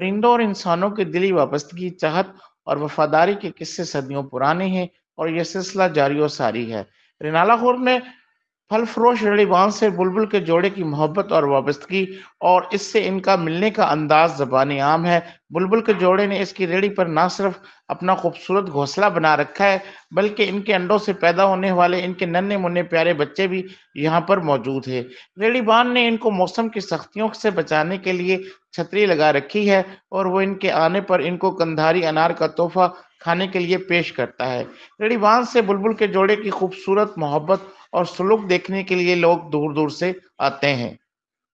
परिंदों और इंसानों के दिली वाबस्तगी चाहत और वफादारी के किस्से सदियों पुराने हैं और यह सिलसिला जारी और सारी है रिनाला खुर्म ने फल फलफ्रोश रड़ीबान से बुलबुल के जोड़े की मोहब्बत और वाबस्तगी और इससे इनका मिलने का अंदाज जबान आम है बुलबुल के जोड़े ने इसकी रेड़ी पर ना सिर्फ अपना खूबसूरत घोंसला बना रखा है बल्कि इनके अंडों से पैदा होने वाले इनके नन्हे मुन्ने प्यारे बच्चे भी यहाँ पर मौजूद है रेड़ीबान ने इनको मौसम की सख्तियों से बचाने के लिए छतरी लगा रखी है और वो इनके आने पर इनको कंधारी अनार का तोहफा खाने के लिए पेश करता है रेड़ीबान से बुलबुल के जोड़े की खूबसूरत मोहब्बत और श्लोक देखने के लिए लोग दूर दूर से आते हैं